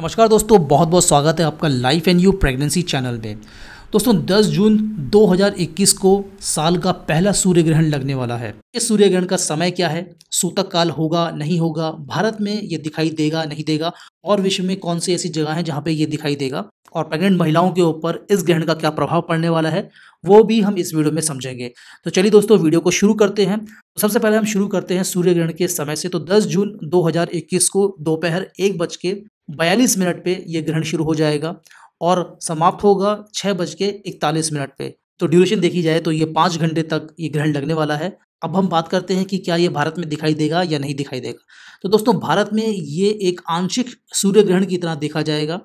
नमस्कार दोस्तों बहुत बहुत स्वागत है आपका Life and You pregnancy channel में दोस्तों 10 जून 2021 को साल का पहला सूर्य ग्रहण लगने वाला है इस सूर्य ग्रहण का समय क्या है सूतक काल होगा नहीं होगा भारत में ये दिखाई देगा नहीं देगा और विश्व में कौन सी ऐसी जगह है जहाँ पे ये दिखाई देगा और प्रेग्नेंट महिलाओं के ऊपर इस ग्रहण का क्या प्रभाव पड़ने वाला है वो भी हम इस वीडियो में समझेंगे तो चलिए दोस्तों वीडियो को शुरू करते हैं तो सबसे पहले हम शुरू करते हैं सूर्य ग्रहण के समय से तो 10 जून 2021 को दोपहर एक बज के बयालीस मिनट पे ये ग्रहण शुरू हो जाएगा और समाप्त होगा छः बज के इकतालीस मिनट पे तो ड्यूरेशन देखी जाए तो ये पाँच घंटे तक ये ग्रहण लगने वाला है अब हम बात करते हैं कि क्या ये भारत में दिखाई देगा या नहीं दिखाई देगा तो दोस्तों भारत में ये एक आंशिक सूर्य ग्रहण की तरह देखा जाएगा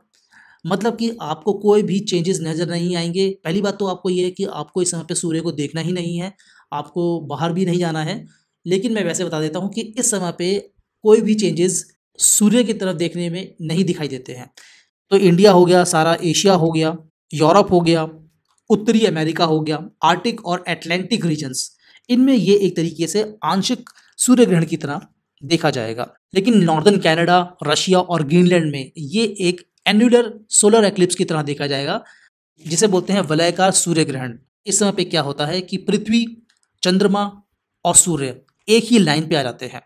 मतलब कि आपको कोई भी चेंजेस नज़र नहीं आएंगे पहली बात तो आपको ये है कि आपको इस समय पर सूर्य को देखना ही नहीं है आपको बाहर भी नहीं जाना है लेकिन मैं वैसे बता देता हूँ कि इस समय पर कोई भी चेंजेस सूर्य की तरफ देखने में नहीं दिखाई देते हैं तो इंडिया हो गया सारा एशिया हो गया यूरोप हो गया उत्तरी अमेरिका हो गया आर्टिक और एटलांटिक रीजन्स इनमें ये एक तरीके से आंशिक सूर्य ग्रहण की तरह देखा जाएगा लेकिन नॉर्दर्न कैनेडा रशिया और ग्रीनलैंड में ये एक एनुलर सोलर एक्लिप्स की तरह देखा जाएगा जिसे बोलते हैं वलयकार सूर्य ग्रहण इस समय पे क्या होता है कि पृथ्वी चंद्रमा और सूर्य एक ही लाइन पे आ जाते हैं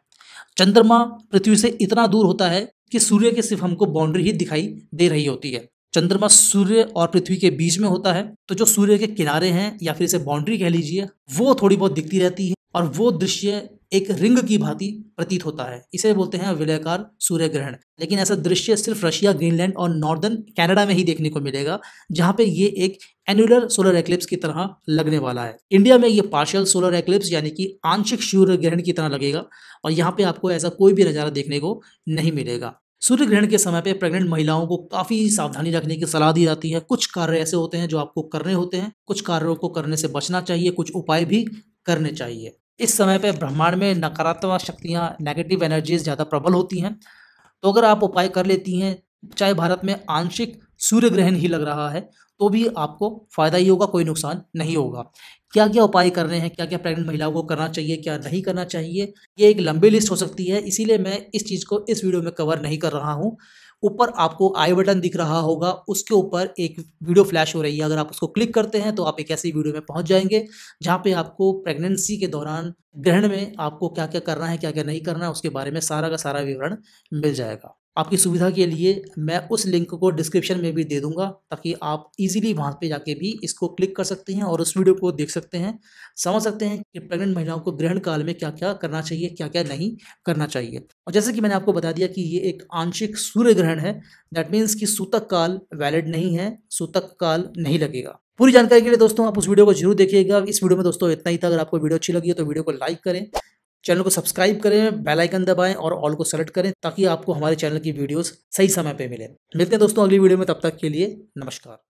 चंद्रमा पृथ्वी से इतना दूर होता है कि सूर्य के सिर्फ हमको बाउंड्री ही दिखाई दे रही होती है चंद्रमा सूर्य और पृथ्वी के बीच में होता है तो जो सूर्य के किनारे हैं या फिर इसे बाउंड्री कह लीजिए वो थोड़ी बहुत दिखती रहती है और वो दृश्य एक रिंग की भांति प्रतीत होता है इसे बोलते हैं विलयकार सूर्य ग्रहण लेकिन ऐसा दृश्य सिर्फ रशिया ग्रीनलैंड और नॉर्दर्न कनाडा में ही देखने को मिलेगा जहां पे ये एक एनुलर सोलर एक्लिप्स की तरह लगने वाला है इंडिया में ये पार्शियल सोलर एक्लिप्स यानी कि आंशिक सूर्य ग्रहण की तरह लगेगा और यहाँ पे आपको ऐसा कोई भी नज़ारा देखने को नहीं मिलेगा सूर्य ग्रहण के समय पे प्रेग्नेंट महिलाओं को काफ़ी सावधानी रखने की सलाह दी जाती है कुछ कार्य ऐसे होते हैं जो आपको करने होते हैं कुछ कार्यों को करने से बचना चाहिए कुछ उपाय भी करने चाहिए इस समय पे ब्रह्मांड में नकारात्मक शक्तियाँ नेगेटिव एनर्जीज ज़्यादा प्रबल होती हैं तो अगर आप उपाय कर लेती हैं चाहे भारत में आंशिक सूर्य ग्रहण ही लग रहा है तो भी आपको फ़ायदा ही होगा कोई नुकसान नहीं होगा क्या क्या उपाय कर रहे हैं क्या क्या प्रेग्नेंट महिलाओं को करना चाहिए क्या नहीं करना चाहिए ये एक लंबी लिस्ट हो सकती है इसीलिए मैं इस चीज़ को इस वीडियो में कवर नहीं कर रहा हूँ ऊपर आपको आई बटन दिख रहा होगा उसके ऊपर एक वीडियो फ्लैश हो रही है अगर आप उसको क्लिक करते हैं तो आप एक ऐसी वीडियो में पहुंच जाएंगे जहां पे आपको प्रेगनेंसी के दौरान ग्रहण में आपको क्या क्या करना है क्या क्या नहीं करना है उसके बारे में सारा का सारा विवरण मिल जाएगा आपकी सुविधा के लिए मैं उस लिंक को डिस्क्रिप्शन में भी दे दूंगा ताकि आप इजीली वहाँ पे जाके भी इसको क्लिक कर सकते हैं और उस वीडियो को देख सकते हैं समझ सकते हैं कि प्रेग्नेंट महिलाओं को ग्रहण काल में क्या क्या करना चाहिए क्या क्या नहीं करना चाहिए और जैसे कि मैंने आपको बता दिया कि ये एक आंशिक सूर्य ग्रहण है दैट मीन्स कि सूतक काल वैलिड नहीं है सूतक काल नहीं लगेगा पूरी जानकारी के लिए दोस्तों आप उस वीडियो को जरूर देखिएगा इस वीडियो में दोस्तों इतना ही था अगर आपको वीडियो अच्छी लगी है तो वीडियो को लाइक करें चैनल को सब्सक्राइब करें बेल आइकन दबाएं और ऑल को सेलेक्ट करें ताकि आपको हमारे चैनल की वीडियोस सही समय पे मिले मिलते हैं दोस्तों अगली वीडियो में तब तक के लिए नमस्कार